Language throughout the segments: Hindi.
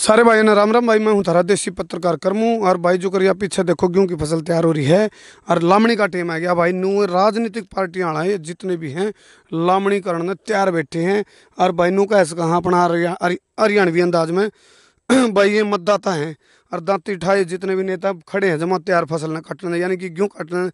सारे भाई ना राम राम भाई मैं हूं थारा देसी पत्रकार कर्मू और भाई जो करिया पीछे देखो गेहूँ की फसल तैयार हो रही है और लामणी का टाइम आ गया भाई नू राजनीतिक पार्टियाँ आना जितने भी हैं लामणीकरण में तैयार बैठे हैं और भाई नू का ऐसा कहाँ अपना हरियाणवी अंदाज में भाई ये मतदाता हैं और दांती ठाए जितने भी नेता खड़े हैं जमा तैयार फसल ने काटने यानी कि गेहूँ काटने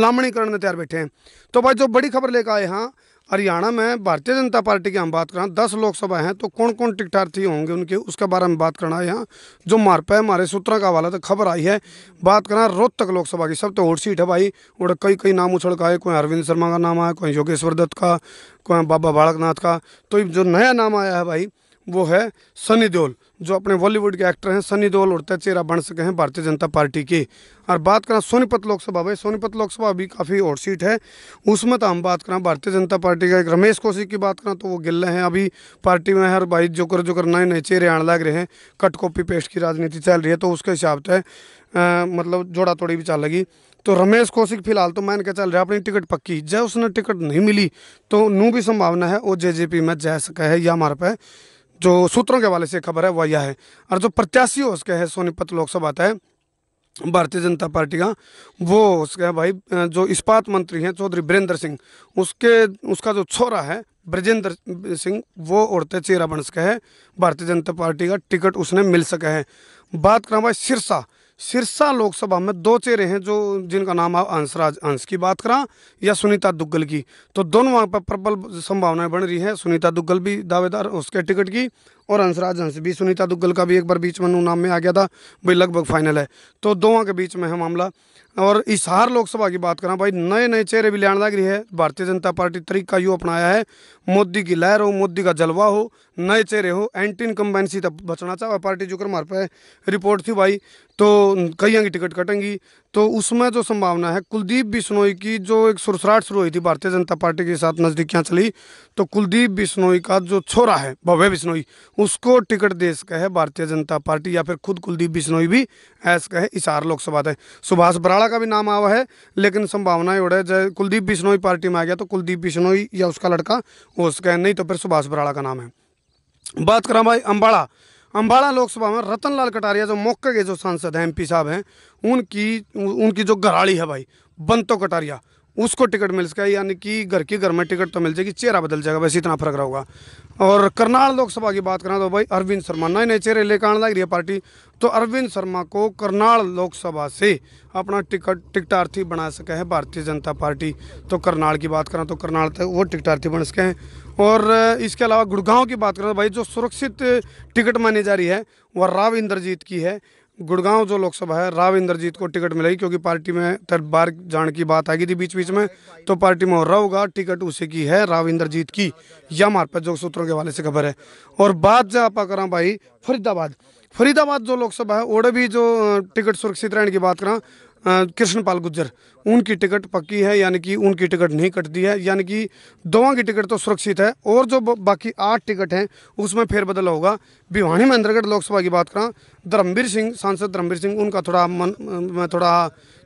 लामणी करने तैयार बैठे हैं तो भाई जो बड़ी खबर लेकर आए हाँ हरियाणा में भारतीय जनता पार्टी की हम बात करें दस लोकसभा हैं तो कौन कौन टिकटार्थी होंगे उनके उसके बारे में बात करना है यहाँ जो मारपा है हमारे सूत्रा का हवाला तो खबर आई है बात करना रोहतक लोकसभा की सब तो हॉट सीट है भाई और कई कई नाम उछड़ का है कोई अरविंद शर्मा का नाम आया कोई योगेश्वर दत्त का कोई बाबा बालकनाथ का तो जो नया नाम आया है भाई वो है सनी देओल जो अपने बॉलीवुड के एक्टर हैं सनी देओल उड़ता चेहरा बन सके हैं भारतीय जनता पार्टी के और बात करें सोनीपत लोकसभा भाई सोनीपत लोकसभा अभी काफ़ी और सीट है उसमें तो हम बात करें भारतीय जनता पार्टी का एक रमेश कौशिक की बात करें तो वो गिल्ले हैं अभी पार्टी में हर भाई जोकर जोकर नए नए चेहरे आने लग रहे हैं कट कॉपी पेस्ट की राजनीति चल रही है तो उसके हिसाब से मतलब जोड़ा तोड़ी भी चल लगी तो रमेश कौशिक फिलहाल तो मैंने क्या चल रहा है अपनी टिकट पक्की जय उसने टिकट नहीं मिली तो नू भी संभावना है वो जेजेपी में जा सका है या हमारे पे जो सूत्रों के हवाले से खबर है वह यह है और जो प्रत्याशी उसके है सोनीपत लोकसभा आता है भारतीय जनता पार्टी का वो उसके भाई जो इस्पात मंत्री हैं चौधरी बीरेंद्र सिंह उसके उसका जो छोरा है ब्रजेंद्र सिंह वो उड़ते चेहरा बन सके है भारतीय जनता पार्टी का टिकट उसने मिल सके है बात करें भाई सिरसा सिरसा लोकसभा में दो चेहरे हैं जो जिनका नाम हंसराज अंश की बात करा या सुनीता दुग्गल की तो दोनों वहाँ पर प्रबल संभावनाएं बन रही है सुनीता दुग्गल भी दावेदार उसके टिकट की और हंसराज अंश भी सुनीता दुग्गल का भी एक बार बीच में नाम में आ गया था भाई लगभग फाइनल है तो दो के बीच में है मामला और इसहार लोकसभा की बात करा भाई नए नए चेहरे भी लियान लग रही है भारतीय जनता पार्टी तरीका यू अपनाया है मोदी की लहर हो मोदी का जलवा हो नए चेहरे हो एंटी इनकम्बेंसी तब बचना चाहे पार्टी जो कर मार पे रिपोर्ट थी भाई तो कई की टिकट कटेंगी तो उसमें जो संभावना है कुलदीप बिश्नोई की जो एक सुरसराट शुरू हुई थी भारतीय जनता पार्टी के साथ नज़दीकियाँ चली तो कुलदीप बिश्नोई का जो छोरा है भव्य बिश्नोई उसको टिकट दे सके है भारतीय जनता पार्टी या फिर खुद कुलदीप बिश्नोई भी ऐस कहे इसार लोकसभा थे सुभाष बराड़ा का भी नाम आवा है लेकिन संभावना योड़ है जय कुलदीप बिश्नोई पार्टी में आ गया तो कुलदीप बिश्नोई या उसका लड़का हो सके नहीं तो फिर सुभाष बराड़ा का नाम है बात करा भाई अम्बाड़ा अम्बाड़ा लोकसभा में रतन लाल कटारिया जो मौके के जो सांसद हैं एमपी साहब हैं उनकी उनकी जो घराड़ी है भाई बंतो कटारिया उसको टिकट मिल सके यानी कि घर की घर में टिकट तो मिल जाएगी चेहरा बदल जाएगा बस इतना फर्क रहेगा और करनाल लोकसभा की बात करें तो भाई अरविंद शर्मा नए नए चेहरे लेकर आने लग रही है पार्टी तो अरविंद शर्मा को करनाल लोकसभा से अपना टिकट टिकटार्थी बना सके हैं भारतीय जनता पार्टी तो करनाल की बात करें तो करनाल तक तो वो टिकटार्थी बन सके हैं और इसके अलावा गुड़गांव की बात करें तो भाई जो सुरक्षित टिकट मानी जा रही है वह राव इंद्रजीत की है गुड़गांव जो लोकसभा है राव इंद्रजीत को टिकट मिलेगी क्योंकि पार्टी में तर बार जाने की बात आ गई थी बीच बीच में तो पार्टी में हो रहा होगा टिकट उसी की है राव इंद्रजीत की या मारपत जो सूत्रों के हवाले से खबर है और बात जब आप करा भाई फरीदाबाद फरीदाबाद जो लोकसभा है ओडे भी जो टिकट सुरक्षित रहने की बात करा कृष्णपाल गुजर उनकी टिकट पक्की है यानी कि उनकी टिकट नहीं कटती है यानी कि दोवा की टिकट तो सुरक्षित है और जो बाकी आठ टिकट हैं उसमें फेरबदल होगा भिवानी महेंद्रगढ़ लोकसभा की बात करा धर्मवीर सिंह सांसद धर्मवीर सिंह उनका थोड़ा मन में थोड़ा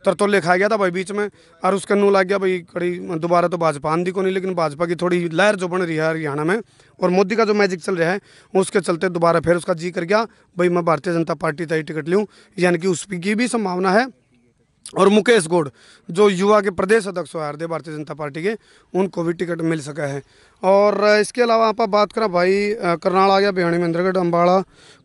तरतोले खाया गया था भाई बीच में और उसके नू लग गया भाई कड़ी दोबारा तो भाजपा आंधी को नहीं लेकिन भाजपा की थोड़ी लहर जो बन रही है हरियाणा में और मोदी का जो मैजिक चल रहा है उसके चलते दोबारा फिर उसका जी कर गया भाई मैं भारतीय जनता पार्टी का ही टिकट लूँ यानी कि उसकी भी संभावना है और मुकेश गोड जो युवा के प्रदेश अध्यक्ष हारदे भारतीय जनता पार्टी के उनको भी टिकट मिल सका है और इसके अलावा आप बात करें भाई करनाल आ गया बिहानी महेंद्रगढ़ अम्बाड़ा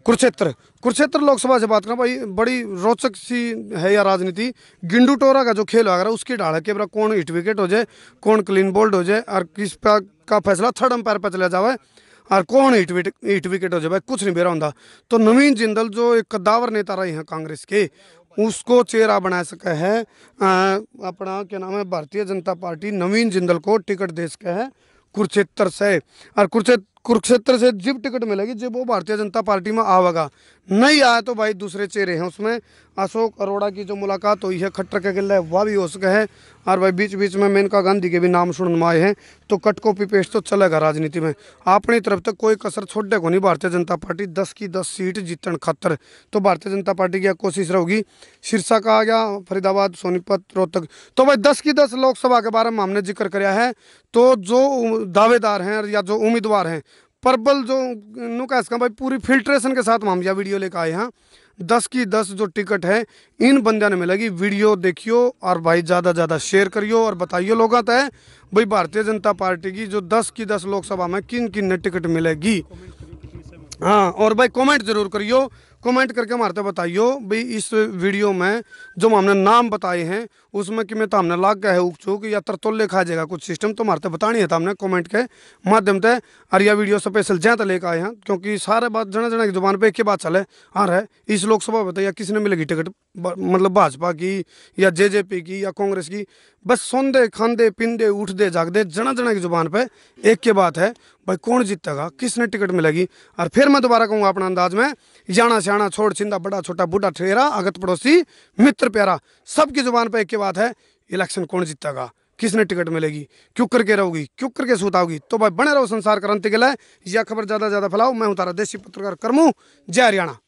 कुरुक्षेत्र कुरुक्षेत्र लोकसभा से बात करें भाई बड़ी रोचक सी है यह राजनीति गिंडू टोरा का जो खेल आ रहा उसकी डाल है कि कौन हिट विकेट हो जाए कौन क्लीन बोल्ड हो जाए और किस का फैसला थर्ड अंपायर पर चला जाए और कौन हिट विकेट हिट विकेट हो जाए भाई कुछ नहीं बेरा हों तो नवीन जिंदल जो एक कद्दावर नेता रहे हैं कांग्रेस के उसको चेहरा बना सका है अपना क्या नाम है भारतीय जनता पार्टी नवीन जिंदल को टिकट दे सका है कुरुक्षेत्र से और कुरुक्षेत्र कुरुक्षेत्र से जिब टिकट मिलेगी जब वो भारतीय जनता पार्टी में आवेगा नहीं आया तो भाई दूसरे चेहरे हैं उसमें अशोक अरोड़ा की जो मुलाकात हुई है खट्टर के किले वह भी हो सके है और भाई बीच बीच में मेनका गांधी के भी नाम सुन आए हैं तो कट कॉपी पेस्ट तो चलेगा राजनीति में अपनी तरफ तक कोई कसर छोटे को नहीं भारतीय जनता पार्टी दस की दस सीट जीतने खतर तो भारतीय जनता पार्टी की कोशिश रहोगी सिरसा का आ गया फरीदाबाद सोनीपत रोहतक तो भाई दस की दस लोकसभा के बारे में हमने जिक्र कराया है तो जो दावेदार हैं या जो उम्मीदवार हैं पर्पल जो नु कह सकता भाई पूरी फिल्ट्रेशन के साथ हम वीडियो लेकर आए हैं दस की दस जो टिकट है इन बंद ने मिलेगी वीडियो देखियो और भाई ज़्यादा ज़्यादा शेयर करियो और बताइयो लोग आता है भाई भारतीय जनता पार्टी की जो दस की दस लोकसभा में किन किन ने टिकट मिलेगी हाँ और भाई कमेंट जरूर करियो कमेंट करके हमारे तो बताइयो भाई इस वीडियो में जो हमने नाम बताए हैं उसमें कि मैं तो हमने लाग गया है चूक या तरतोले खा जाएगा कुछ सिस्टम तो हमारे तो बतानी है तो हमने कॉमेंट के माध्यम से और यह वीडियो स्पेशल जहाँ तक लेकर आए हैं क्योंकि सारे बात जना जना की जुबान पर एक ही बात चले आ रहा है इस लोकसभा में तो या ने मिलेगी टिकट मतलब भाजपा की या जे की या कांग्रेस की बस सौंदे खांदे दे उठते जागते जना जना की जुबान पर एक के बात है भाई कौन जीतेगा किसने टिकट मिलेगी और फिर मैं दोबारा कहूंगा अपना अंदाज में जाना सियाना छोड़ छिंदा बड़ा छोटा बूढ़ा ठेरा अगत पड़ोसी मित्र प्यारा सबकी जुबान पर एक की बात है इलेक्शन कौन जीतेगा किसने टिकट मिलेगी क्यों करके रहोगी क्यों करके सुताओगी तो भाई बने रहो संसार क्रांति के लिए यह खबर ज़्यादा ज़्यादा फैलाओ मैं उतारा देसी पत्रकार करमू जय हरियाणा